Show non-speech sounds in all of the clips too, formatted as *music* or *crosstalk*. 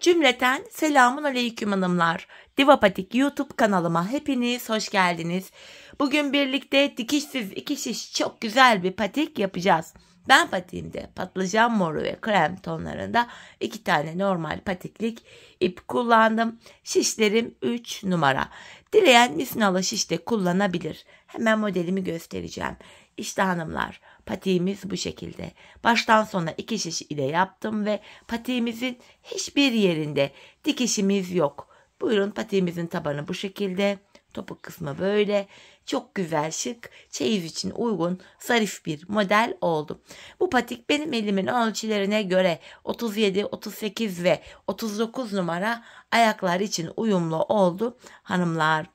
Cümleten selamun aleyküm hanımlar. Divapatik YouTube kanalıma hepiniz hoş geldiniz. Bugün birlikte dikişsiz iki şiş çok güzel bir patik yapacağız. Ben patiğimde patlıcan moru ve krem tonlarında iki tane normal patiklik ip kullandım. Şişlerim 3 numara. Dileyen misinalı şiş de kullanabilir. Hemen modelimi göstereceğim. İşte hanımlar Patiğimiz bu şekilde. Baştan sona iki şiş ile yaptım ve patiğimizin hiçbir yerinde dikişimiz yok. Buyurun patiğimizin tabanı bu şekilde. Topuk kısmı böyle. Çok güzel, şık, çeyiz için uygun, zarif bir model oldu. Bu patik benim elimin ölçülerine göre 37, 38 ve 39 numara ayaklar için uyumlu oldu hanımlar.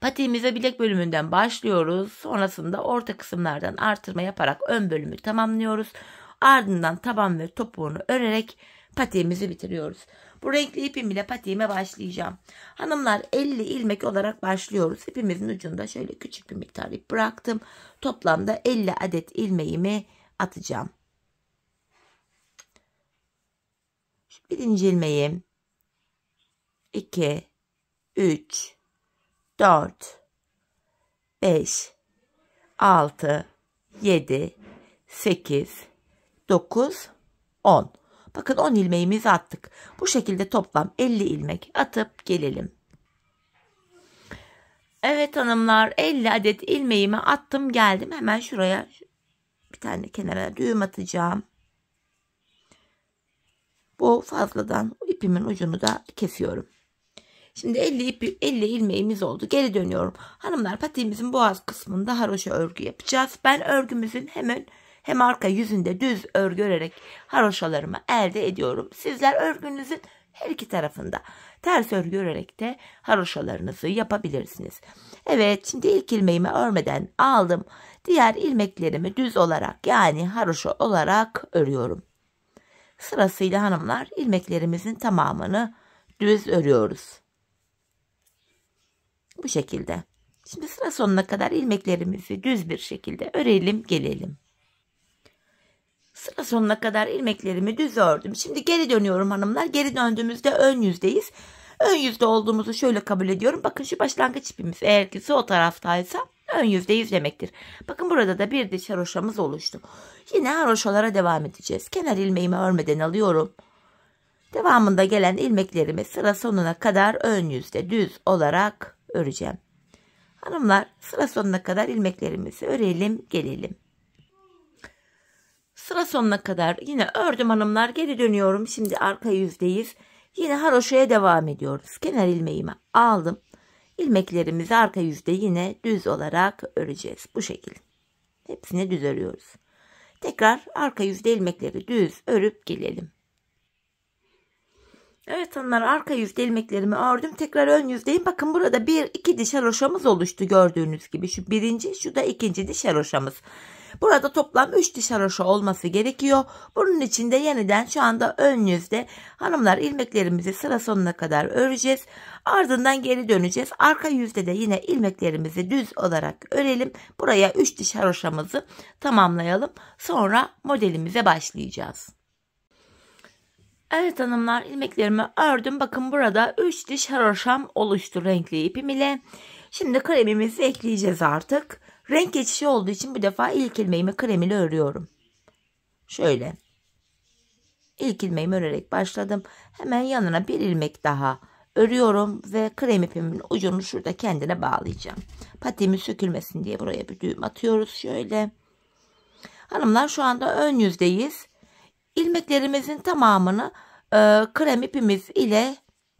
Patiğimize bilek bölümünden başlıyoruz. Sonrasında orta kısımlardan artırma yaparak ön bölümü tamamlıyoruz. Ardından taban ve topuğunu örerek patiğimizi bitiriyoruz. Bu renkli ipim ile patiğime başlayacağım. Hanımlar 50 ilmek olarak başlıyoruz. İpimizin ucunda şöyle küçük bir miktar ip bıraktım. Toplamda 50 adet ilmeğimi atacağım. Birinci ilmeğim 2 3 4 5 6 7 8 9 10 Bakın 10 ilmeğimizi attık. Bu şekilde toplam 50 ilmek atıp gelelim. Evet hanımlar 50 adet ilmeğimi attım geldim. Hemen şuraya bir tane kenara düğüm atacağım. Bu fazladan ipimin ucunu da kesiyorum. Şimdi 50, ip, 50 ilmeğimiz oldu. Geri dönüyorum. Hanımlar patiğimizin boğaz kısmında haroşa örgü yapacağız. Ben örgümüzün hemen hem arka yüzünde düz örgü örerek haroşalarımı elde ediyorum. Sizler örgünüzün her iki tarafında ters örgü örerek de haroşalarınızı yapabilirsiniz. Evet şimdi ilk ilmeğimi örmeden aldım. Diğer ilmeklerimi düz olarak yani haroşa olarak örüyorum. Sırasıyla hanımlar ilmeklerimizin tamamını düz örüyoruz bu şekilde. Şimdi sıra sonuna kadar ilmeklerimizi düz bir şekilde örelim gelelim. Sıra sonuna kadar ilmeklerimi düz ördüm. Şimdi geri dönüyorum hanımlar. Geri döndüğümüzde ön yüzdeyiz. Ön yüzde olduğumuzu şöyle kabul ediyorum. Bakın şu başlangıç ipimiz eğer ki sol taraftaysa ön yüzde yüz demektir. Bakın burada da bir diş haroşamız oluştu. Yine haroşalara devam edeceğiz. Kenar ilmeğimi örmeden alıyorum. Devamında gelen ilmeklerimi sıra sonuna kadar ön yüzde düz olarak öreceğim. Hanımlar sıra sonuna kadar ilmeklerimizi örelim gelelim. Sıra sonuna kadar yine ördüm hanımlar geri dönüyorum. Şimdi arka yüzdeyiz. Yine haroşaya devam ediyoruz. Kenar ilmeğimi aldım. İlmeklerimizi arka yüzde yine düz olarak öreceğiz. Bu şekilde. Hepsini düz örüyoruz. Tekrar arka yüzde ilmekleri düz örüp gelelim. Evet hanımlar arka yüzde ilmeklerimi ördüm. Tekrar ön yüzdeyim. Bakın burada bir iki diş haroşamız oluştu gördüğünüz gibi. Şu birinci şu da ikinci diş haroşamız. Burada toplam 3 diş haroşa olması gerekiyor. Bunun için de yeniden şu anda ön yüzde hanımlar ilmeklerimizi sıra sonuna kadar öreceğiz. Ardından geri döneceğiz. Arka yüzde de yine ilmeklerimizi düz olarak örelim. Buraya 3 diş haroşamızı tamamlayalım. Sonra modelimize başlayacağız. Evet hanımlar ilmeklerimi ördüm. Bakın burada 3 diş haroşam oluştu renkli ipim ile. Şimdi kremimizi ekleyeceğiz artık. Renk geçişi olduğu için bu defa ilk ilmeğimi krem ile örüyorum. Şöyle. İlk ilmeğimi örerek başladım. Hemen yanına bir ilmek daha örüyorum ve krem ipimin ucunu şurada kendine bağlayacağım. Patiğimi sökülmesin diye buraya bir düğüm atıyoruz şöyle. Hanımlar şu anda ön yüzdeyiz ilmeklerimizin tamamını e, krem ipimiz ile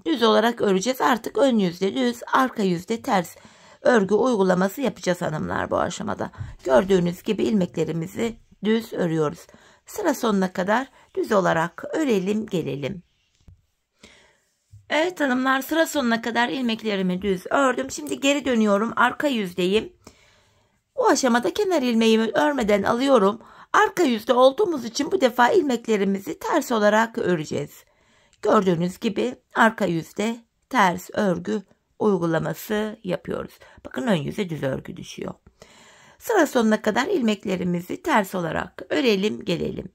düz olarak öreceğiz. Artık ön yüzde düz, arka yüzde ters örgü uygulaması yapacağız hanımlar bu aşamada. Gördüğünüz gibi ilmeklerimizi düz örüyoruz. Sıra sonuna kadar düz olarak örelim gelelim. Evet hanımlar sıra sonuna kadar ilmeklerimi düz ördüm. Şimdi geri dönüyorum arka yüzdeyim. Bu aşamada kenar ilmeğimi örmeden alıyorum. Arka yüzde olduğumuz için bu defa ilmeklerimizi ters olarak öreceğiz. Gördüğünüz gibi arka yüzde ters örgü uygulaması yapıyoruz. Bakın ön yüze düz örgü düşüyor. Sıra sonuna kadar ilmeklerimizi ters olarak örelim gelelim.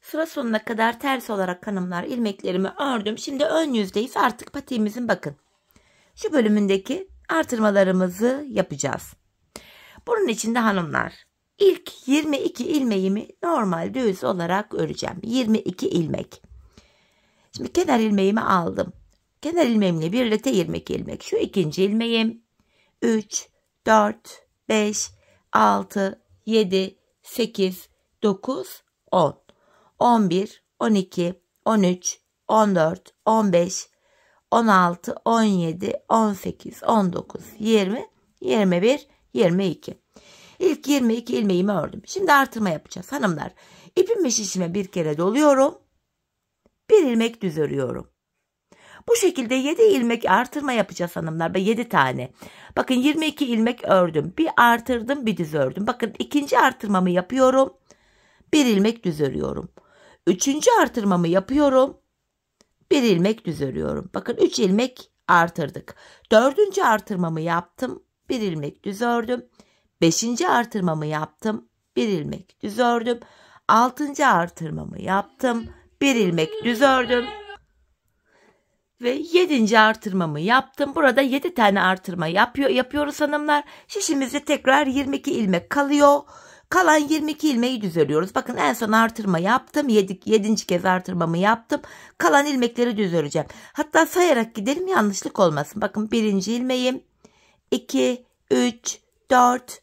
Sıra sonuna kadar ters olarak hanımlar ilmeklerimi ördüm. Şimdi ön yüzdeyiz artık patiğimizin bakın. Şu bölümündeki artırmalarımızı yapacağız. Bunun içinde hanımlar İlk 22 ilmeğimi normal düz olarak öreceğim. 22 ilmek. Şimdi kenar ilmeğimi aldım. Kenar ilmeğimle birlikte 22 ilmek. Şu ikinci ilmeğim 3, 4, 5, 6, 7, 8, 9, 10, 11, 12, 13, 14, 15, 16, 17, 18, 19, 20, 21, 22. İlk 22 ilmeğimi ördüm. Şimdi artırma yapacağız hanımlar. İpim şişime bir kere doluyorum. Bir ilmek düz örüyorum. Bu şekilde 7 ilmek artırma yapacağız hanımlar. 7 tane. Bakın 22 ilmek ördüm. Bir artırdım bir düz ördüm. Bakın ikinci artırmamı yapıyorum. Bir ilmek düz örüyorum. Üçüncü artırmamı yapıyorum. Bir ilmek düz örüyorum. Bakın 3 ilmek artırdık. Dördüncü artırmamı yaptım. Bir ilmek düz ördüm. Beşinci artırmamı yaptım. Bir ilmek düz ördüm. Altıncı artırmamı yaptım. Bir ilmek düz ördüm. Ve yedinci artırmamı yaptım. Burada yedi tane artırma yapıyor, yapıyoruz hanımlar. Şişimizde tekrar 22 ilmek kalıyor. Kalan 22 ilmeği düz örüyoruz. Bakın en son artırma yaptım. 7. 7. kez artırmamı yaptım. Kalan ilmekleri düz öreceğim. Hatta sayarak gidelim yanlışlık olmasın. Bakın birinci ilmeğim. 2, 3, 4,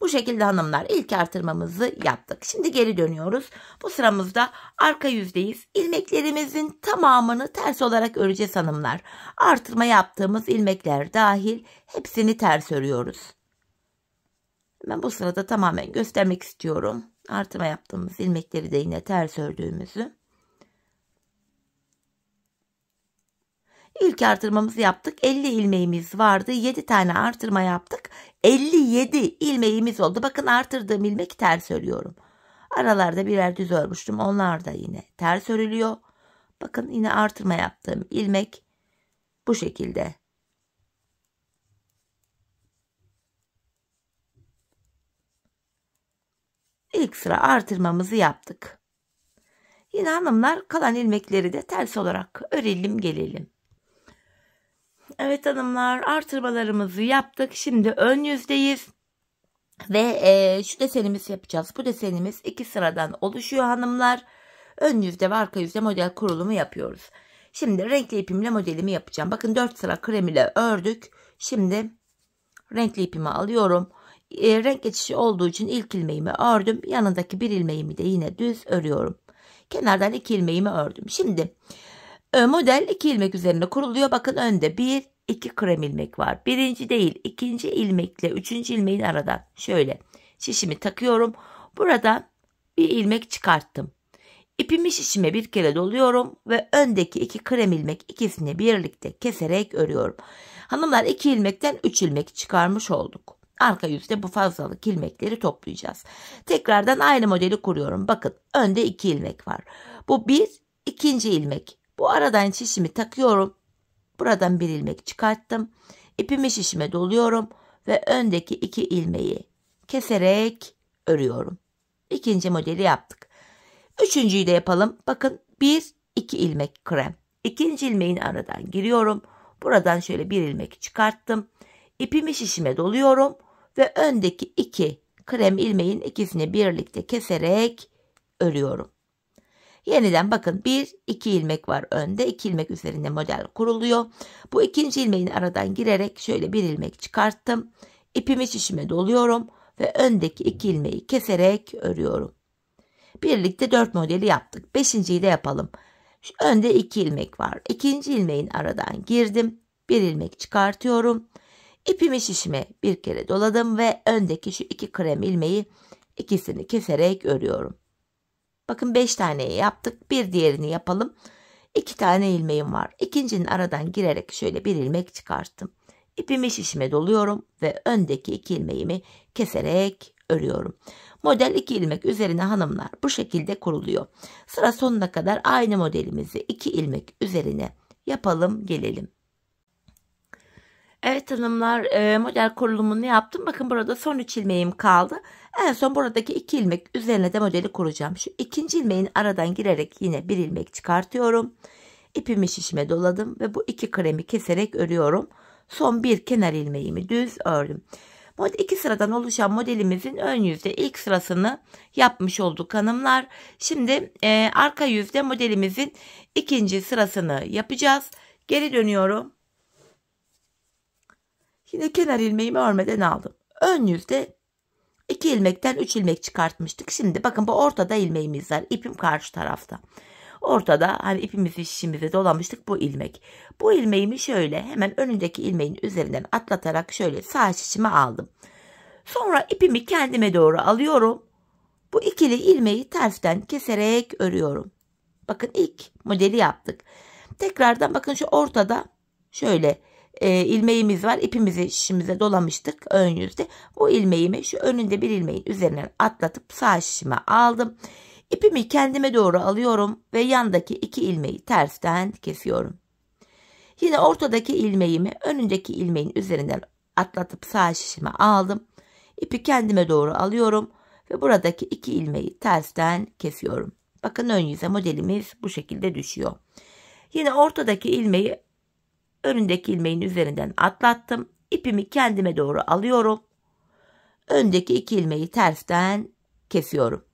Bu şekilde hanımlar ilk artırmamızı yaptık. Şimdi geri dönüyoruz. Bu sıramızda arka yüzdeyiz. İlmeklerimizin tamamını ters olarak öreceğiz hanımlar. Artırma yaptığımız ilmekler dahil hepsini ters örüyoruz. Ben bu sırada tamamen göstermek istiyorum. Artırma yaptığımız ilmekleri de yine ters ördüğümüzü. İlk artırmamızı yaptık. 50 ilmeğimiz vardı. 7 tane artırma yaptık. 57 ilmeğimiz oldu. Bakın artırdığım ilmek ters örüyorum. Aralarda birer düz örmüştüm. Onlar da yine ters örülüyor. Bakın yine artırma yaptığım ilmek bu şekilde. İlk sıra artırmamızı yaptık. Yine hanımlar kalan ilmekleri de ters olarak örelim gelelim. Evet hanımlar artırmalarımızı yaptık. Şimdi ön yüzdeyiz. Ve e, şu desenimizi yapacağız. Bu desenimiz iki sıradan oluşuyor hanımlar. Ön yüzde ve arka yüzde model kurulumu yapıyoruz. Şimdi renkli ipimle modelimi yapacağım. Bakın 4 sıra krem ile ördük. Şimdi renkli ipimi alıyorum. E, renk geçişi olduğu için ilk ilmeğimi ördüm. Yanındaki bir ilmeğimi de yine düz örüyorum. Kenardan iki ilmeğimi ördüm. Şimdi ee, model iki ilmek üzerine kuruluyor. Bakın önde bir, iki krem ilmek var. Birinci değil, ikinci ilmekle üçüncü ilmeğin aradan şöyle şişimi takıyorum. Buradan bir ilmek çıkarttım. İpimi şişime bir kere doluyorum ve öndeki iki krem ilmek ikisini birlikte keserek örüyorum. Hanımlar iki ilmekten üç ilmek çıkarmış olduk. Arka yüzde bu fazlalık ilmekleri toplayacağız. Tekrardan aynı modeli kuruyorum. Bakın önde iki ilmek var. Bu bir ikinci ilmek. Bu aradan şişimi takıyorum. Buradan bir ilmek çıkarttım. İpimi şişime doluyorum ve öndeki iki ilmeği keserek örüyorum. İkinci modeli yaptık. Üçüncüyü de yapalım. Bakın bir iki ilmek krem. İkinci ilmeğin aradan giriyorum. Buradan şöyle bir ilmek çıkarttım. İpimi şişime doluyorum ve öndeki iki krem ilmeğin ikisini birlikte keserek örüyorum. Yeniden bakın 1 2 ilmek var önde 2 ilmek üzerinde model kuruluyor. Bu ikinci ilmeğin aradan girerek şöyle bir ilmek çıkarttım. İpimi şişime doluyorum ve öndeki 2 ilmeği keserek örüyorum. Birlikte 4 modeli yaptık. 5.yi de yapalım. Şu önde 2 ilmek var. İkinci ilmeğin aradan girdim. 1 ilmek çıkartıyorum. İpimi şişime bir kere doladım ve öndeki şu iki krem ilmeği ikisini keserek örüyorum. Bakın 5 taneyi yaptık. Bir diğerini yapalım. 2 tane ilmeğim var. İkincinin aradan girerek şöyle bir ilmek çıkarttım. İpimi şişime doluyorum ve öndeki iki ilmeğimi keserek örüyorum. Model iki ilmek üzerine hanımlar bu şekilde kuruluyor. Sıra sonuna kadar aynı modelimizi iki ilmek üzerine yapalım gelelim. Evet hanımlar e, model kurulumunu yaptım. Bakın burada son 3 ilmeğim kaldı. En son buradaki 2 ilmek üzerine de modeli kuracağım. Şu ikinci ilmeğin aradan girerek yine 1 ilmek çıkartıyorum. İpimi şişime doladım ve bu iki kremi keserek örüyorum. Son bir kenar ilmeğimi düz ördüm. İki sıradan oluşan modelimizin ön yüzde ilk sırasını yapmış olduk hanımlar. Şimdi e, arka yüzde modelimizin ikinci sırasını yapacağız. Geri dönüyorum. Yine kenar ilmeğimi örmeden aldım. Ön yüzde 2 ilmekten 3 ilmek çıkartmıştık. Şimdi bakın bu ortada ilmeğimiz var. İpim karşı tarafta. Ortada hani ipimizi şişimize dolamıştık bu ilmek. Bu ilmeğimi şöyle hemen önündeki ilmeğin üzerinden atlatarak şöyle sağ şişime aldım. Sonra ipimi kendime doğru alıyorum. Bu ikili ilmeği tersten keserek örüyorum. Bakın ilk modeli yaptık. Tekrardan bakın şu ortada şöyle e, ilmeğimiz var. İpimizi şişimize dolamıştık ön yüzde. bu ilmeğimi şu önünde bir ilmeğin üzerinden atlatıp sağ şişime aldım. İpimi kendime doğru alıyorum ve yandaki iki ilmeği tersten kesiyorum. Yine ortadaki ilmeğimi önündeki ilmeğin üzerinden atlatıp sağ şişime aldım. İpi kendime doğru alıyorum ve buradaki iki ilmeği tersten kesiyorum. Bakın ön yüze modelimiz bu şekilde düşüyor. Yine ortadaki ilmeği Önündeki ilmeğin üzerinden atlattım. İpimi kendime doğru alıyorum. Öndeki iki ilmeği tersten kesiyorum.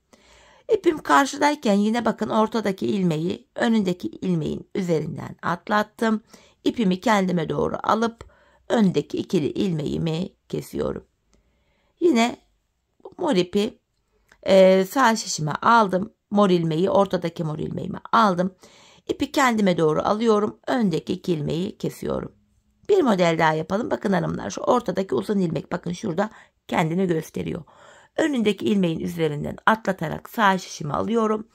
İpim karşıdayken yine bakın ortadaki ilmeği önündeki ilmeğin üzerinden atlattım. İpimi kendime doğru alıp öndeki ikili ilmeğimi kesiyorum. Yine mor ipi e, sağ şişime aldım. Mor ilmeği ortadaki mor ilmeğimi aldım. İpi kendime doğru alıyorum. Öndeki kilmeyi kesiyorum. Bir model daha yapalım. Bakın hanımlar şu ortadaki uzun ilmek bakın şurada kendini gösteriyor. Önündeki ilmeğin üzerinden atlatarak sağ şişimi alıyorum.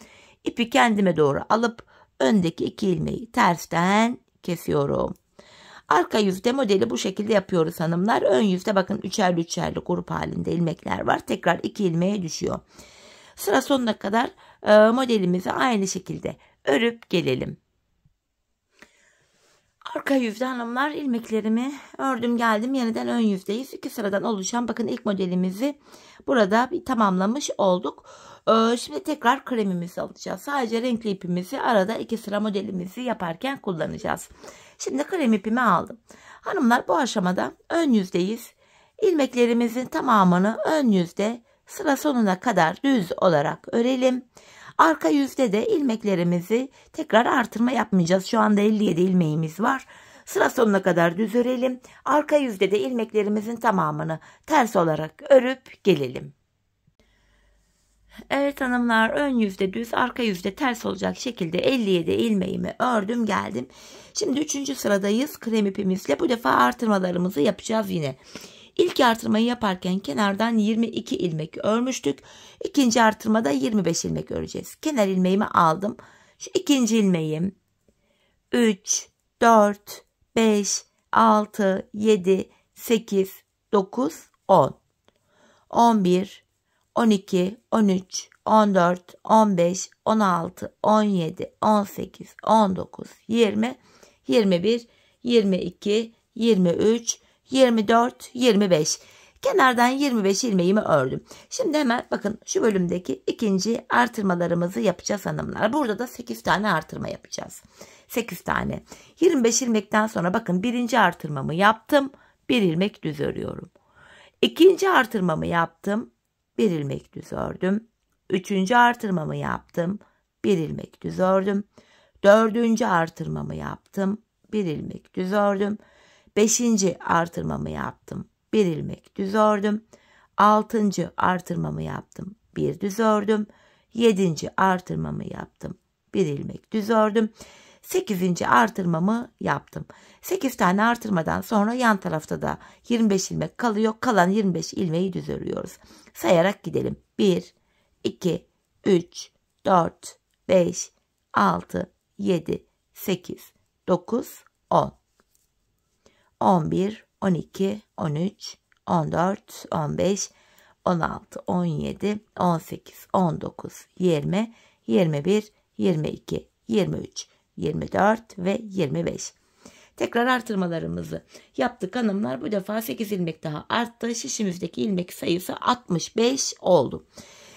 İpi kendime doğru alıp öndeki iki ilmeği tersten kesiyorum. Arka yüzde modeli bu şekilde yapıyoruz hanımlar. Ön yüzde bakın üçerli üçerli grup halinde ilmekler var. Tekrar iki ilmeğe düşüyor. Sıra sonuna kadar e, modelimizi aynı şekilde örüp gelelim. Arka yüzde hanımlar ilmeklerimi ördüm geldim. Yeniden ön yüzdeyiz İki sıradan oluşan bakın ilk modelimizi burada bir tamamlamış olduk. Ee, şimdi tekrar kremimizi alacağız. Sadece renkli ipimizi arada iki sıra modelimizi yaparken kullanacağız. Şimdi krem ipimi aldım. Hanımlar bu aşamada ön yüzdeyiz. İlmeklerimizin tamamını ön yüzde sıra sonuna kadar düz olarak örelim. Arka yüzde de ilmeklerimizi tekrar artırma yapmayacağız. Şu anda 57 ilmeğimiz var. Sıra sonuna kadar düz örelim. Arka yüzde de ilmeklerimizin tamamını ters olarak örüp gelelim. Evet hanımlar ön yüzde düz arka yüzde ters olacak şekilde 57 ilmeğimi ördüm geldim. Şimdi 3. sıradayız krem ipimizle bu defa artırmalarımızı yapacağız yine. İlk artırmayı yaparken kenardan 22 ilmek örmüştük. İkinci artırmada 25 ilmek öreceğiz. Kenar ilmeğimi aldım. Şu ikinci ilmeğim 3, 4, 5, 6, 7, 8, 9, 10, 11, 12, 13, 14, 15, 16, 17, 18, 19, 20, 21, 22, 23, 24, 25. Kenardan 25 ilmeğimi ördüm. Şimdi hemen bakın şu bölümdeki ikinci artırmalarımızı yapacağız hanımlar. Burada da 8 tane artırma yapacağız. 8 tane. 25 ilmekten sonra bakın birinci artırmamı yaptım. Bir ilmek düz örüyorum. İkinci artırmamı yaptım. Bir ilmek düz ördüm. Üçüncü artırmamı yaptım. Bir ilmek düz ördüm. Dördüncü artırmamı yaptım. Bir ilmek düz ördüm. Beşinci artırmamı yaptım. Bir ilmek düz ördüm. Altıncı artırmamı yaptım. Bir düz ördüm. Yedinci artırmamı yaptım. Bir ilmek düz ördüm. Sekizinci artırmamı yaptım. Sekiz tane artırmadan sonra yan tarafta da 25 ilmek kalıyor. Kalan 25 ilmeği düz örüyoruz. Sayarak gidelim. Bir, iki, üç, dört, beş, altı, yedi, sekiz, dokuz, on. 11, 12, 13, 14, 15, 16, 17, 18, 19, 20, 21, 22, 23, 24 ve 25. Tekrar artırmalarımızı yaptık hanımlar. Bu defa 8 ilmek daha arttı. Şişimizdeki ilmek sayısı 65 oldu.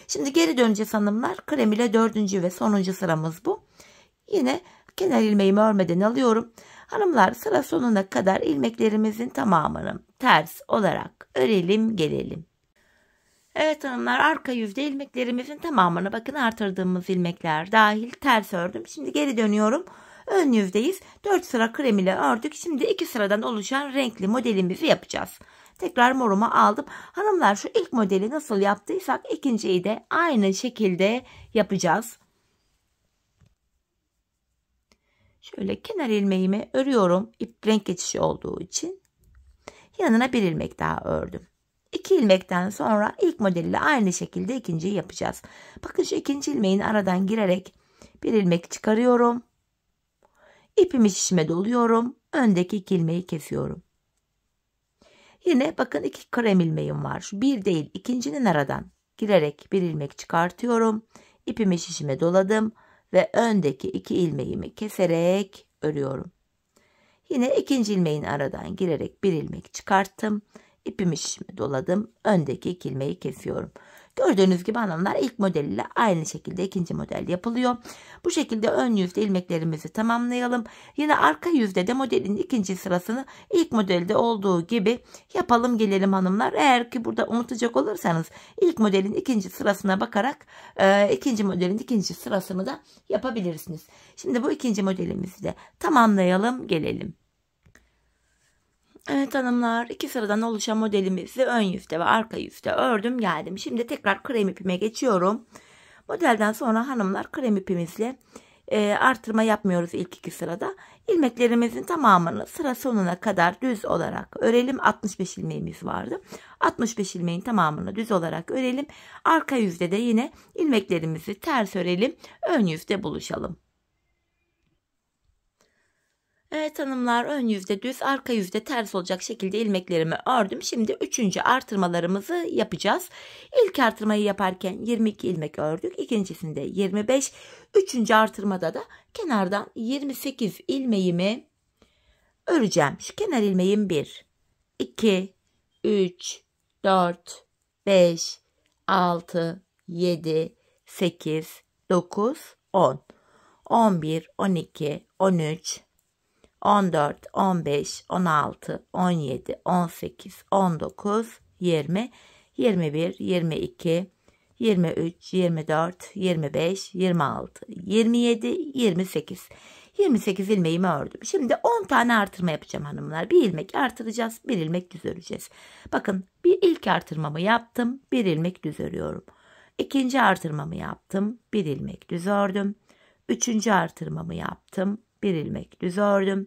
Şimdi geri döneceğiz hanımlar. Krem ile dördüncü ve sonuncu sıramız bu. Yine kenar ilmeğimi örmeden alıyorum. Hanımlar sıra sonuna kadar ilmeklerimizin tamamını ters olarak örelim gelelim. Evet hanımlar arka yüzde ilmeklerimizin tamamını bakın artırdığımız ilmekler dahil ters ördüm. Şimdi geri dönüyorum. Ön yüzdeyiz. 4 sıra krem ile ördük. Şimdi 2 sıradan oluşan renkli modelimizi yapacağız. Tekrar moruma aldım. Hanımlar şu ilk modeli nasıl yaptıysak ikinciyi de aynı şekilde yapacağız. Şöyle kenar ilmeğimi örüyorum. İp renk geçişi olduğu için. Yanına bir ilmek daha ördüm. İki ilmekten sonra ilk modeliyle aynı şekilde ikinciyi yapacağız. Bakın şu ikinci ilmeğin aradan girerek bir ilmek çıkarıyorum. İpimi şişime doluyorum. Öndeki iki ilmeği kesiyorum. Yine bakın iki krem ilmeğim var. Şu bir değil ikincinin aradan girerek bir ilmek çıkartıyorum. İpimi şişime doladım ve öndeki iki ilmeğimi keserek örüyorum. Yine ikinci ilmeğin aradan girerek bir ilmek çıkarttım. İpimi doladım. Öndeki iki ilmeği kesiyorum. Gördüğünüz gibi hanımlar ilk modeliyle aynı şekilde ikinci model yapılıyor. Bu şekilde ön yüzde ilmeklerimizi tamamlayalım. Yine arka yüzde de modelin ikinci sırasını ilk modelde olduğu gibi yapalım gelelim hanımlar. Eğer ki burada unutacak olursanız ilk modelin ikinci sırasına bakarak e, ikinci modelin ikinci sırasını da yapabilirsiniz. Şimdi bu ikinci modelimizi de tamamlayalım gelelim. Evet hanımlar iki sıradan oluşan modelimizi ön yüzde ve arka yüzde ördüm geldim. Şimdi tekrar krem ipime geçiyorum. Modelden sonra hanımlar krem ipimizle e, artırma yapmıyoruz ilk iki sırada. İlmeklerimizin tamamını sıra sonuna kadar düz olarak örelim. 65 ilmeğimiz vardı. 65 ilmeğin tamamını düz olarak örelim. Arka yüzde de yine ilmeklerimizi ters örelim. Ön yüzde buluşalım. Evet hanımlar ön yüzde düz arka yüzde ters olacak şekilde ilmeklerimi ördüm. Şimdi üçüncü artırmalarımızı yapacağız. İlk artırmayı yaparken 22 ilmek ördük. İkincisinde 25. Üçüncü artırmada da kenardan 28 ilmeğimi öreceğim. Şu kenar ilmeğim 1, 2, 3, 4, 5, 6, 7, 8, 9, 10, 11, 12, 13, 14, 15, 16, 17, 18, 19, 20, 21, 22, 23, 24, 25, 26, 27, 28. 28 ilmeğimi ördüm. Şimdi 10 tane artırma yapacağım hanımlar. Bir ilmek artıracağız, bir ilmek düz öreceğiz. Bakın bir ilk artırmamı yaptım, bir ilmek düz örüyorum. İkinci artırmamı yaptım, bir ilmek düz ördüm. Üçüncü artırmamı yaptım, bir ilmek düz ördüm.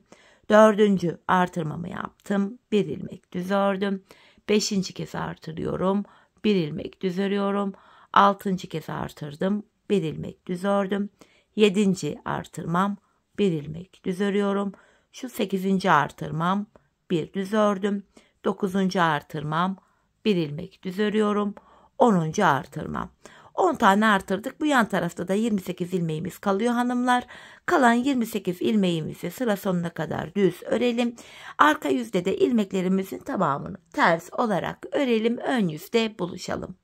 Dördüncü artırmamı yaptım. Bir ilmek düz ördüm. Beşinci kez artırıyorum. Bir ilmek düz örüyorum. Altıncı kez artırdım. Bir ilmek düz ördüm. Yedinci artırmam. Bir ilmek düz örüyorum. Şu sekizinci artırmam. Bir düz ördüm. Dokuzuncu artırmam. Bir ilmek düz örüyorum. Onuncu artırmam. 10 tane artırdık. Bu yan tarafta da 28 ilmeğimiz kalıyor hanımlar. Kalan 28 ilmeğimizi sıra sonuna kadar düz örelim. Arka yüzde de ilmeklerimizin tamamını ters olarak örelim. Ön yüzde buluşalım.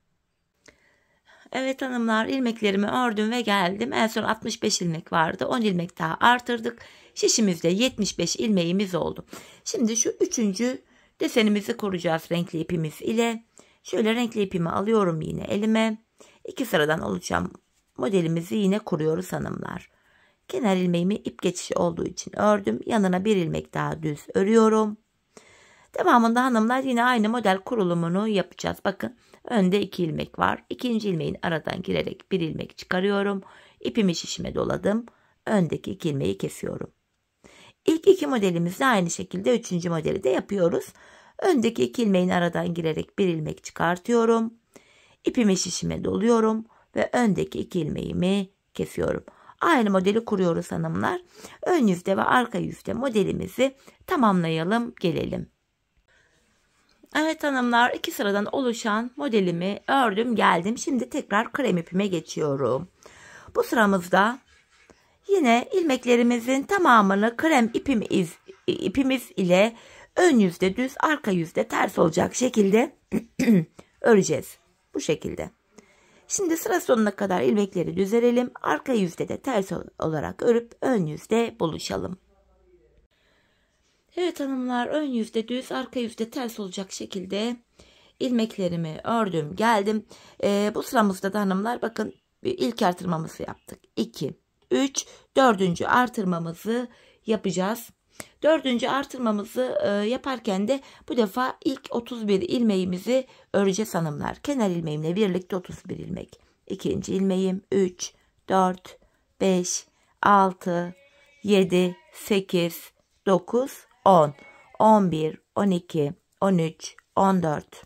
Evet hanımlar ilmeklerimi ördüm ve geldim. En son 65 ilmek vardı. 10 ilmek daha artırdık. Şişimizde 75 ilmeğimiz oldu. Şimdi şu üçüncü desenimizi kuracağız renkli ipimiz ile. Şöyle renkli ipimi alıyorum yine elime. İki sıradan olacağım modelimizi yine kuruyoruz hanımlar. Kenar ilmeğimi ip geçişi olduğu için ördüm. Yanına bir ilmek daha düz örüyorum. Devamında hanımlar yine aynı model kurulumunu yapacağız. Bakın önde iki ilmek var. İkinci ilmeğin aradan girerek bir ilmek çıkarıyorum. İpimi şişime doladım. Öndeki iki ilmeği kesiyorum. İlk iki modelimizde aynı şekilde üçüncü modeli de yapıyoruz. Öndeki iki ilmeğin aradan girerek bir ilmek çıkartıyorum. İpimi şişime doluyorum ve öndeki iki ilmeğimi kesiyorum. Aynı modeli kuruyoruz hanımlar. Ön yüzde ve arka yüzde modelimizi tamamlayalım gelelim. Evet hanımlar iki sıradan oluşan modelimi ördüm geldim. Şimdi tekrar krem ipime geçiyorum. Bu sıramızda yine ilmeklerimizin tamamını krem ipimiz, ipimiz ile ön yüzde düz arka yüzde ters olacak şekilde *clears throat* öreceğiz. Bu şekilde. Şimdi sıra sonuna kadar ilmekleri düzelelim. Arka yüzde de ters olarak örüp ön yüzde buluşalım. Evet hanımlar ön yüzde düz arka yüzde ters olacak şekilde ilmeklerimi ördüm geldim. Ee, bu sıramızda da hanımlar bakın ilk artırmamızı yaptık. 2, 3, 4. artırmamızı yapacağız. Dördüncü artırmamızı e, yaparken de bu defa ilk 31 ilmeğimizi öreceğiz hanımlar. Kenar ilmeğimle birlikte 31 ilmek. İkinci ilmeğim 3, 4, 5, 6, 7, 8, 9, 10, 11, 12, 13, 14,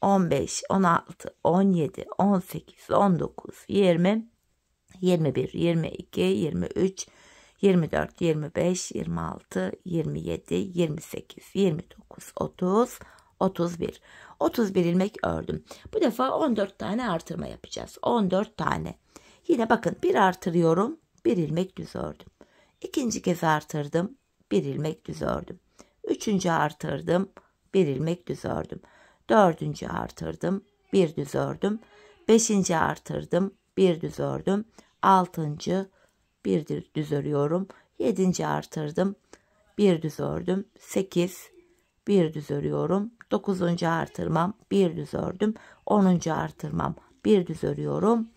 15, 16, 17, 18, 19, 20, 21, 22, 23, 24, 25, 26, 27, 28, 29, 30, 31. 31 ilmek ördüm. Bu defa 14 tane artırma yapacağız. 14 tane. Yine bakın bir artırıyorum. Bir ilmek düz ördüm. İkinci kez artırdım. Bir ilmek düz ördüm. Üçüncü artırdım. Bir ilmek düz ördüm. Dördüncü artırdım. Bir düz ördüm. Beşinci artırdım. Bir düz ördüm. Altıncı bir düz örüyorum. 7. artırdım. Bir düz ördüm. 8 bir düz örüyorum. 9. artırmam bir düz ördüm. 10. artırmam bir düz örüyorum.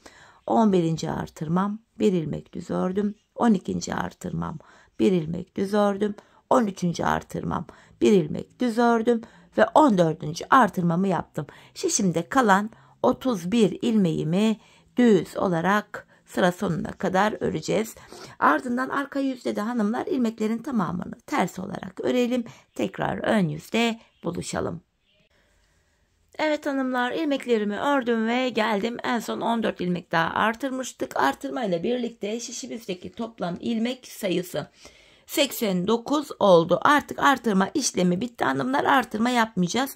11. artırmam bir ilmek düz ördüm. 12. artırmam bir ilmek düz ördüm. 13. artırmam bir ilmek düz ördüm ve 14. artırmamı yaptım. Şişimde kalan 31 ilmeğimi düz olarak sıra sonuna kadar öreceğiz. Ardından arka yüzde de hanımlar ilmeklerin tamamını ters olarak örelim. Tekrar ön yüzde buluşalım. Evet hanımlar ilmeklerimi ördüm ve geldim. En son 14 ilmek daha artırmıştık. Artırmayla birlikte şişimizdeki toplam ilmek sayısı 89 oldu. Artık artırma işlemi bitti hanımlar. Artırma yapmayacağız.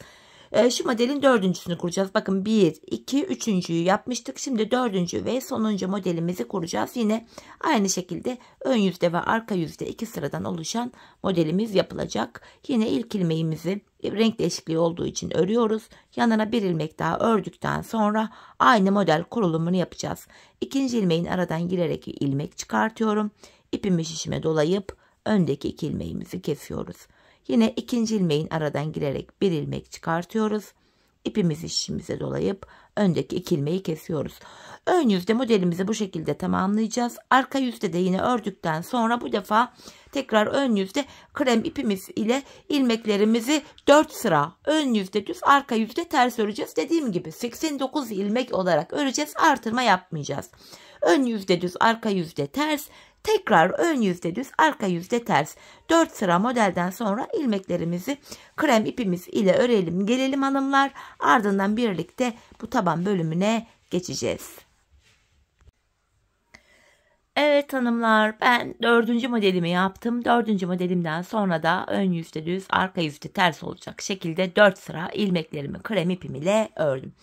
Ee, şu modelin dördüncüsünü kuracağız. Bakın 1, 2, üçüncüyü yapmıştık. Şimdi dördüncü ve sonuncu modelimizi kuracağız. Yine aynı şekilde ön yüzde ve arka yüzde iki sıradan oluşan modelimiz yapılacak. Yine ilk ilmeğimizi renk değişikliği olduğu için örüyoruz. Yanına bir ilmek daha ördükten sonra aynı model kurulumunu yapacağız. İkinci ilmeğin aradan girerek ilmek çıkartıyorum. İpimi şişime dolayıp öndeki iki ilmeğimizi kesiyoruz. Yine ikinci ilmeğin aradan girerek bir ilmek çıkartıyoruz. İpimiz işimize dolayıp öndeki iki ilmeği kesiyoruz. Ön yüzde modelimizi bu şekilde tamamlayacağız. Arka yüzde de yine ördükten sonra bu defa tekrar ön yüzde krem ipimiz ile ilmeklerimizi 4 sıra ön yüzde düz arka yüzde ters öreceğiz. Dediğim gibi 89 ilmek olarak öreceğiz. Artırma yapmayacağız. Ön yüzde düz, arka yüzde ters. Tekrar ön yüzde düz, arka yüzde ters. 4 sıra modelden sonra ilmeklerimizi krem ipimiz ile örelim. Gelelim hanımlar. Ardından birlikte bu taban bölümüne geçeceğiz. Evet hanımlar ben dördüncü modelimi yaptım. Dördüncü modelimden sonra da ön yüzde düz arka yüzde ters olacak şekilde 4 sıra ilmeklerimi krem ipim ile ördüm.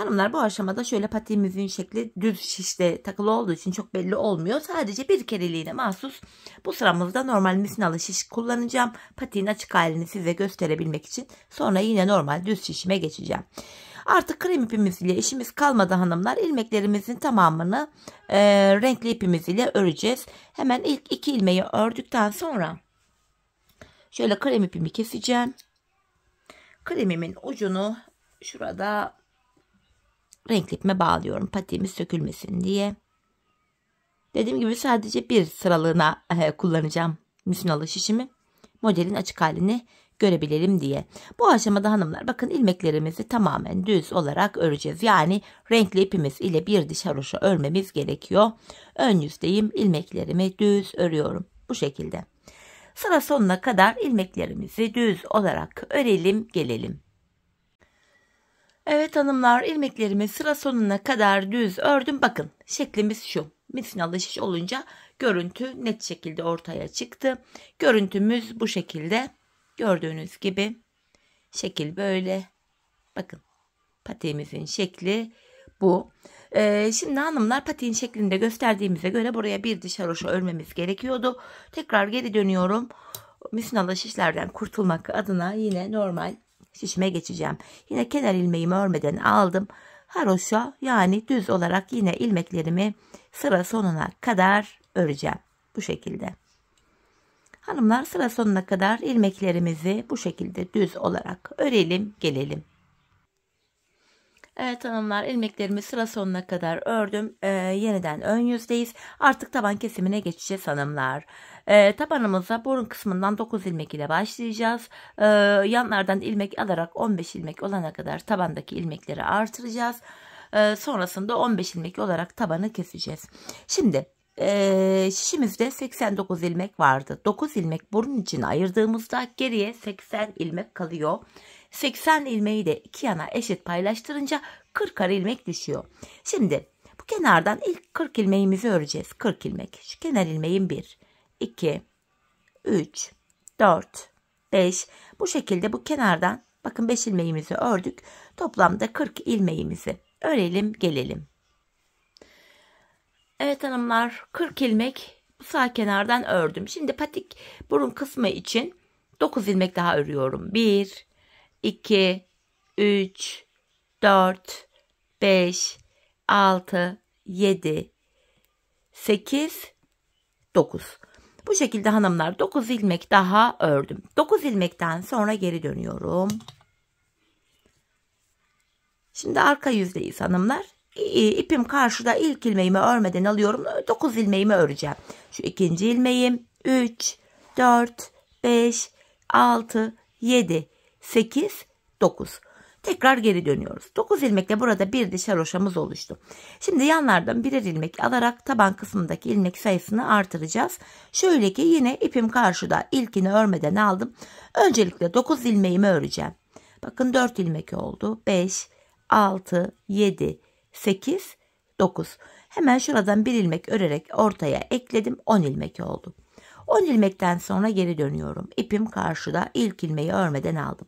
Hanımlar bu aşamada şöyle patiğimizin şekli düz şişte takılı olduğu için çok belli olmuyor. Sadece bir kereliğine mahsus bu sıramızda normal misinalı şiş kullanacağım. Patiğin açık halini size gösterebilmek için sonra yine normal düz şişime geçeceğim. Artık krem ipimiz ile işimiz kalmadı hanımlar. İlmeklerimizin tamamını e, renkli ipimiz ile öreceğiz. Hemen ilk iki ilmeği ördükten sonra şöyle krem ipimi keseceğim. Kremimin ucunu şurada renkli ipime bağlıyorum patiğimiz sökülmesin diye. Dediğim gibi sadece bir sıralığına eh, kullanacağım müsnalı şişimi. Modelin açık halini görebilirim diye. Bu aşamada hanımlar bakın ilmeklerimizi tamamen düz olarak öreceğiz. Yani renkli ipimiz ile bir diş haroşa örmemiz gerekiyor. Ön yüzdeyim ilmeklerimi düz örüyorum. Bu şekilde. Sıra sonuna kadar ilmeklerimizi düz olarak örelim gelelim. Evet hanımlar ilmeklerimi sıra sonuna kadar düz ördüm. Bakın şeklimiz şu. Misinalı alışış olunca görüntü net şekilde ortaya çıktı. Görüntümüz bu şekilde. Gördüğünüz gibi şekil böyle. Bakın patiğimizin şekli bu. Ee, şimdi hanımlar patiğin şeklinde gösterdiğimize göre buraya bir diş haroşa örmemiz gerekiyordu. Tekrar geri dönüyorum. Misinalı alışışlardan kurtulmak adına yine normal şişime geçeceğim. Yine kenar ilmeğimi örmeden aldım. Haroşa yani düz olarak yine ilmeklerimi sıra sonuna kadar öreceğim. Bu şekilde. Hanımlar sıra sonuna kadar ilmeklerimizi bu şekilde düz olarak örelim gelelim. Evet hanımlar ilmeklerimi sıra sonuna kadar ördüm. Ee, yeniden ön yüzdeyiz. Artık taban kesimine geçeceğiz hanımlar. E, tabanımıza burun kısmından 9 ilmek ile başlayacağız. E, yanlardan ilmek alarak 15 ilmek olana kadar tabandaki ilmekleri artıracağız. E, sonrasında 15 ilmek olarak tabanı keseceğiz. Şimdi e, şişimizde 89 ilmek vardı. 9 ilmek burun için ayırdığımızda geriye 80 ilmek kalıyor. 80 ilmeği de iki yana eşit paylaştırınca 40 ar ilmek düşüyor. Şimdi bu kenardan ilk 40 ilmeğimizi öreceğiz. 40 ilmek. Şu kenar ilmeğin 1. 2, 3, 4, 5. Bu şekilde bu kenardan bakın 5 ilmeğimizi ördük. Toplamda 40 ilmeğimizi örelim gelelim. Evet hanımlar 40 ilmek bu sağ kenardan ördüm. Şimdi patik burun kısmı için 9 ilmek daha örüyorum. 1, 2, 3, 4, 5, 6, 7, 8, 9. Bu şekilde hanımlar 9 ilmek daha ördüm. 9 ilmekten sonra geri dönüyorum. Şimdi arka yüzdeyiz hanımlar. İpim karşıda ilk ilmeğimi örmeden alıyorum. 9 ilmeğimi öreceğim. Şu ikinci ilmeğim 3, 4, 5, 6, 7, 8, 9. Tekrar geri dönüyoruz. 9 ilmekle burada bir dişer hoşamız oluştu. Şimdi yanlardan birer ilmek alarak taban kısmındaki ilmek sayısını artıracağız. Şöyle ki yine ipim karşıda ilkini örmeden aldım. Öncelikle 9 ilmeğimi öreceğim. Bakın 4 ilmek oldu. 5, 6, 7, 8, 9. Hemen şuradan bir ilmek örerek ortaya ekledim. 10 ilmek oldu. 10 ilmekten sonra geri dönüyorum. İpim karşıda ilk ilmeği örmeden aldım.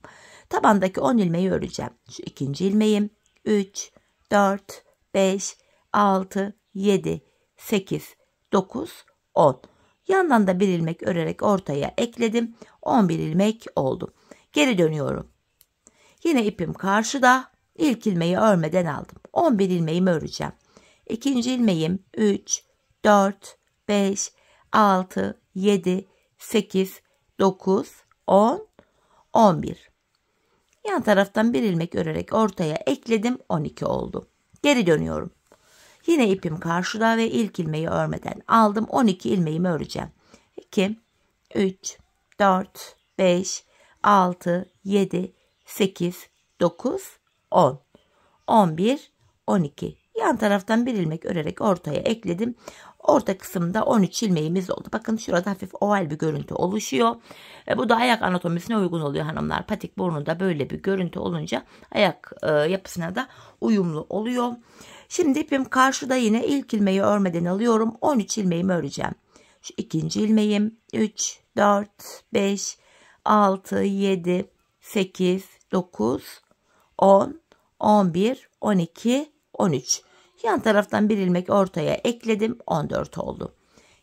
Tabandaki 10 ilmeği öreceğim. Şu ikinci ilmeğim. 3, 4, 5, 6, 7, 8, 9, 10. Yandan da bir ilmek örerek ortaya ekledim. 11 ilmek oldu. Geri dönüyorum. Yine ipim karşıda. İlk ilmeği örmeden aldım. 11 ilmeğimi öreceğim. İkinci ilmeğim 3, 4, 5, 6, 7, 8, 9, 10, 11. Yan taraftan bir ilmek örerek ortaya ekledim 12 oldu. Geri dönüyorum. Yine ipim karşıda ve ilk ilmeği örmeden aldım 12 ilmeğimi öreceğim. 2, 3, 4, 5, 6, 7, 8, 9, 10, 11, 12. Yan taraftan bir ilmek örerek ortaya ekledim. Orta kısımda 13 ilmeğimiz oldu. Bakın şurada hafif oval bir görüntü oluşuyor. E, bu da ayak anatomisine uygun oluyor hanımlar. Patik burnunda böyle bir görüntü olunca ayak e, yapısına da uyumlu oluyor. Şimdi ipim karşıda yine ilk ilmeği örmeden alıyorum. 13 ilmeğimi öreceğim. Şu ikinci ilmeğim 3, 4, 5, 6, 7, 8, 9, 10, 11, 12, 13. Yan taraftan bir ilmek ortaya ekledim 14 oldu.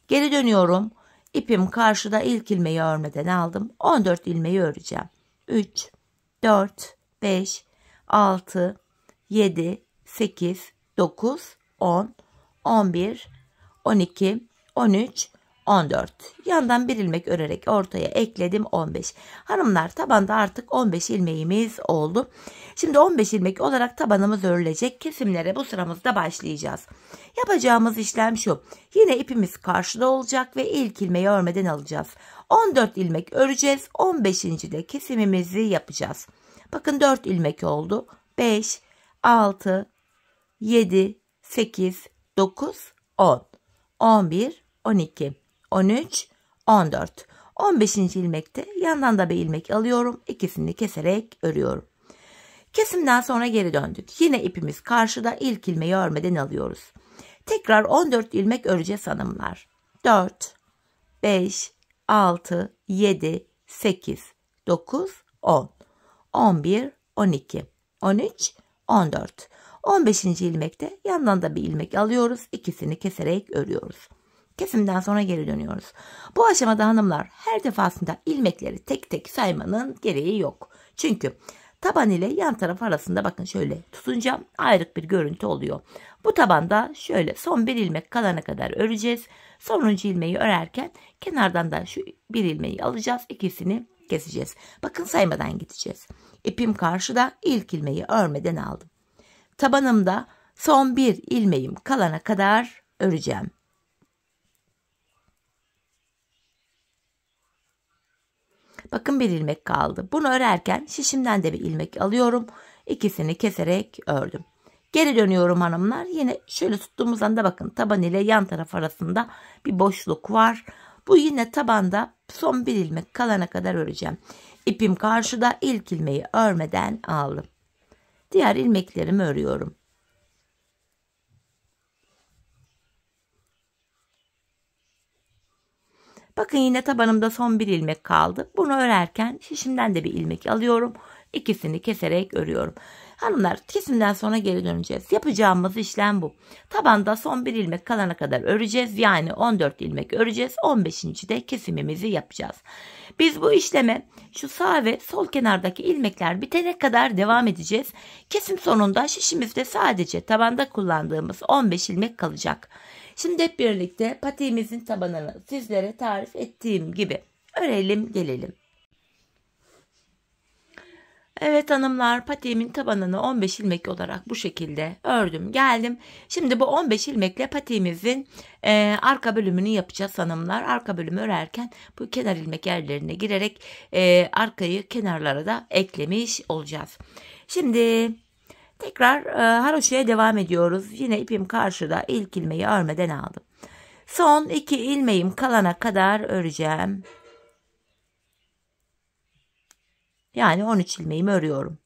Geri dönüyorum. İpim karşıda ilk ilmeği örmeden aldım. 14 ilmeği öreceğim. 3, 4, 5, 6, 7, 8, 9, 10, 11, 12, 13, 14. Yandan bir ilmek örerek ortaya ekledim 15. Hanımlar tabanda artık 15 ilmeğimiz oldu. Şimdi 15 ilmek olarak tabanımız örülecek. Kesimlere bu sıramızda başlayacağız. Yapacağımız işlem şu. Yine ipimiz karşıda olacak ve ilk ilmeği örmeden alacağız. 14 ilmek öreceğiz. 15. de kesimimizi yapacağız. Bakın 4 ilmek oldu. 5, 6, 7, 8, 9, 10, 11, 12. 13, 14. 15. ilmekte yandan da bir ilmek alıyorum. İkisini keserek örüyorum. Kesimden sonra geri döndük. Yine ipimiz karşıda ilk ilmeği örmeden alıyoruz. Tekrar 14 ilmek öreceğiz hanımlar. 4, 5, 6, 7, 8, 9, 10, 11, 12, 13, 14. 15. ilmekte yandan da bir ilmek alıyoruz. İkisini keserek örüyoruz. Kesimden sonra geri dönüyoruz. Bu aşamada hanımlar her defasında ilmekleri tek tek saymanın gereği yok. Çünkü taban ile yan taraf arasında bakın şöyle tutunca ayrık bir görüntü oluyor. Bu tabanda şöyle son bir ilmek kalana kadar öreceğiz. Sonuncu ilmeği örerken kenardan da şu bir ilmeği alacağız. ikisini keseceğiz. Bakın saymadan gideceğiz. İpim karşıda ilk ilmeği örmeden aldım. Tabanımda son bir ilmeğim kalana kadar öreceğim. Bakın bir ilmek kaldı. Bunu örerken şişimden de bir ilmek alıyorum. İkisini keserek ördüm. Geri dönüyorum hanımlar. Yine şöyle tuttuğumuz anda bakın taban ile yan taraf arasında bir boşluk var. Bu yine tabanda son bir ilmek kalana kadar öreceğim. İpim karşıda ilk ilmeği örmeden aldım. Diğer ilmeklerimi örüyorum. Bakın yine tabanımda son bir ilmek kaldı. Bunu örerken şişimden de bir ilmek alıyorum. İkisini keserek örüyorum. Hanımlar kesimden sonra geri döneceğiz. Yapacağımız işlem bu. Tabanda son bir ilmek kalana kadar öreceğiz. Yani 14 ilmek öreceğiz. 15. de kesimimizi yapacağız. Biz bu işleme şu sağ ve sol kenardaki ilmekler bitene kadar devam edeceğiz. Kesim sonunda şişimizde sadece tabanda kullandığımız 15 ilmek kalacak. Şimdi hep birlikte patiğimizin tabanını sizlere tarif ettiğim gibi örelim gelelim. Evet hanımlar patiğimin tabanını 15 ilmek olarak bu şekilde ördüm geldim. Şimdi bu 15 ilmekle patiğimizin e, arka bölümünü yapacağız hanımlar. Arka bölümü örerken bu kenar ilmek yerlerine girerek e, arkayı kenarlara da eklemiş olacağız. Şimdi Tekrar e, haroşaya devam ediyoruz. Yine ipim karşıda ilk ilmeği örmeden aldım. Son iki ilmeğim kalana kadar öreceğim. Yani 13 ilmeğimi örüyorum.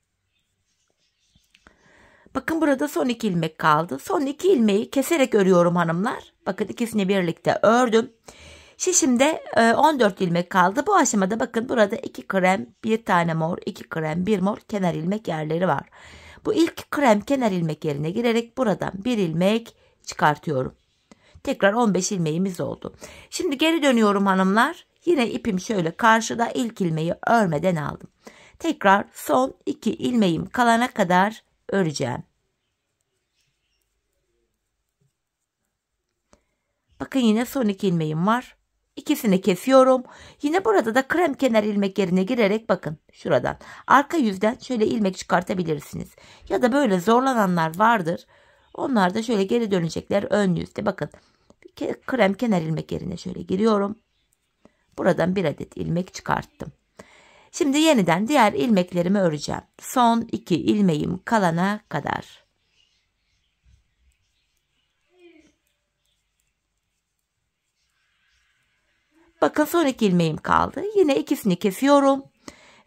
Bakın burada son iki ilmek kaldı. Son iki ilmeği keserek örüyorum hanımlar. Bakın ikisini birlikte ördüm. Şişimde 14 e, ilmek kaldı. Bu aşamada bakın burada 2 krem, 1 tane mor, 2 krem, 1 mor kenar ilmek yerleri var. Bu ilk krem kenar ilmek yerine girerek buradan bir ilmek çıkartıyorum. Tekrar 15 ilmeğimiz oldu. Şimdi geri dönüyorum hanımlar. Yine ipim şöyle karşıda ilk ilmeği örmeden aldım. Tekrar son iki ilmeğim kalana kadar öreceğim. Bakın yine son iki ilmeğim var. İkisini kesiyorum. Yine burada da krem kenar ilmek yerine girerek bakın şuradan. Arka yüzden şöyle ilmek çıkartabilirsiniz. Ya da böyle zorlananlar vardır. Onlar da şöyle geri dönecekler ön yüzde. Bakın krem kenar ilmek yerine şöyle giriyorum. Buradan bir adet ilmek çıkarttım. Şimdi yeniden diğer ilmeklerimi öreceğim. Son iki ilmeğim kalana kadar. Bakın son iki ilmeğim kaldı. Yine ikisini kesiyorum.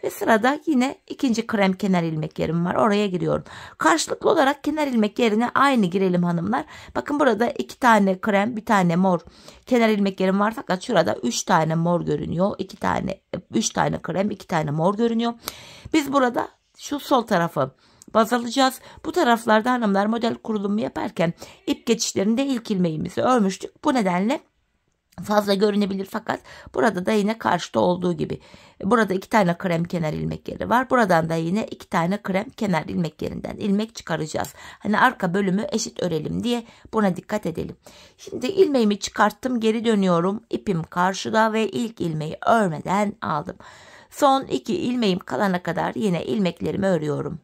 Ve sırada yine ikinci krem kenar ilmek yerim var. Oraya giriyorum. Karşılıklı olarak kenar ilmek yerine aynı girelim hanımlar. Bakın burada iki tane krem, bir tane mor kenar ilmek yerim var. Fakat şurada üç tane mor görünüyor. iki tane, üç tane krem, iki tane mor görünüyor. Biz burada şu sol tarafı baz alacağız. Bu taraflarda hanımlar model kurulumu yaparken ip geçişlerinde ilk ilmeğimizi örmüştük. Bu nedenle fazla görünebilir fakat burada da yine karşıda olduğu gibi burada iki tane krem kenar ilmek yeri var. Buradan da yine iki tane krem kenar ilmek yerinden ilmek çıkaracağız. Hani arka bölümü eşit örelim diye buna dikkat edelim. Şimdi ilmeğimi çıkarttım geri dönüyorum. ipim karşıda ve ilk ilmeği örmeden aldım. Son iki ilmeğim kalana kadar yine ilmeklerimi örüyorum.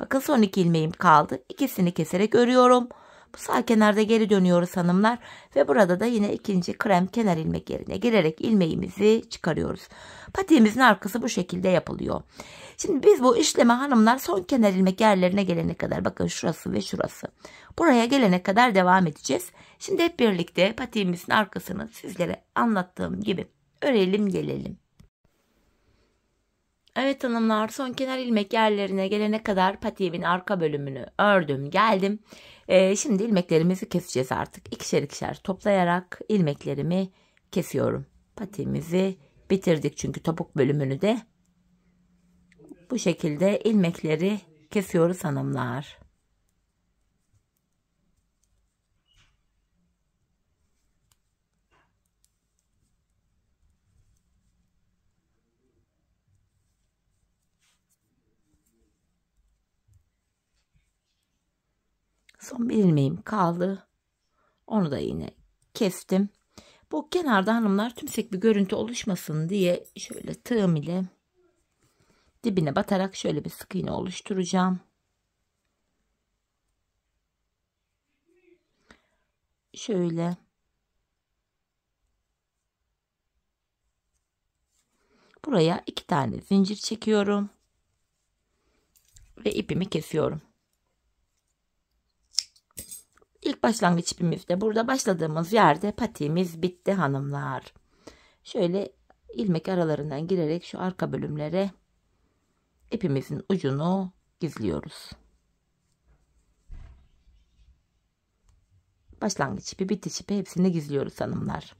Bakın son iki ilmeğim kaldı. İkisini keserek örüyorum. Bu sağ kenarda geri dönüyoruz hanımlar. Ve burada da yine ikinci krem kenar ilmek yerine girerek ilmeğimizi çıkarıyoruz. Patiğimizin arkası bu şekilde yapılıyor. Şimdi biz bu işleme hanımlar son kenar ilmek yerlerine gelene kadar bakın şurası ve şurası. Buraya gelene kadar devam edeceğiz. Şimdi hep birlikte patiğimizin arkasını sizlere anlattığım gibi örelim gelelim. Evet hanımlar son kenar ilmek yerlerine gelene kadar patiğimin arka bölümünü ördüm geldim. E, şimdi ilmeklerimizi keseceğiz artık. İkişer ikişer toplayarak ilmeklerimi kesiyorum. Patiğimizi bitirdik çünkü topuk bölümünü de. Bu şekilde ilmekleri kesiyoruz hanımlar. Son bir ilmeğim kaldı. Onu da yine kestim. Bu kenarda hanımlar tümsek bir görüntü oluşmasın diye şöyle tığım ile dibine batarak şöyle bir sık iğne oluşturacağım. Şöyle. Buraya iki tane zincir çekiyorum. Ve ipimi kesiyorum. İlk başlangıç ipimizde burada başladığımız yerde patiğimiz bitti hanımlar. Şöyle ilmek aralarından girerek şu arka bölümlere ipimizin ucunu gizliyoruz. Başlangıç ipi, bitiş ipi hepsini gizliyoruz hanımlar.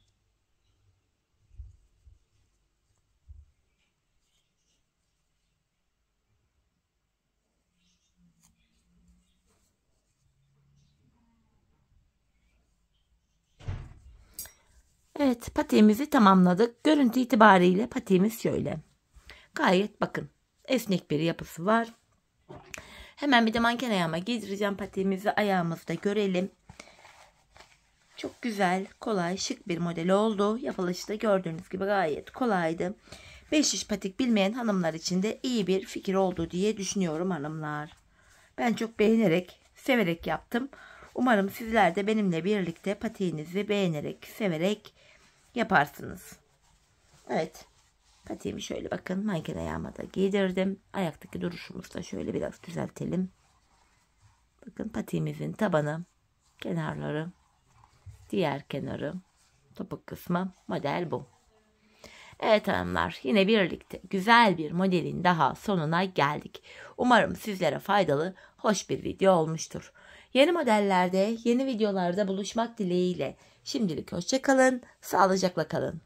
Evet patiğimizi tamamladık. Görüntü itibariyle patiğimiz şöyle. Gayet bakın esnek bir yapısı var. Hemen bir de manken ayağıma giydireceğim patiğimizi ayağımızda görelim. Çok güzel, kolay, şık bir model oldu. Yapılışı da gördüğünüz gibi gayet kolaydı. 5 iş patik bilmeyen hanımlar için de iyi bir fikir oldu diye düşünüyorum hanımlar. Ben çok beğenerek, severek yaptım. Umarım sizler de benimle birlikte patiğinizi beğenerek, severek yaparsınız. Evet. Patiğimi şöyle bakın manken ayağıma da giydirdim. Ayaktaki duruşumuzda şöyle biraz düzeltelim. Bakın patiğimizin tabanı, kenarları, diğer kenarı, topuk kısmı model bu. Evet hanımlar yine birlikte güzel bir modelin daha sonuna geldik. Umarım sizlere faydalı, hoş bir video olmuştur. Yeni modellerde, yeni videolarda buluşmak dileğiyle. Şimdilik hoşçakalın, sağlıcakla kalın.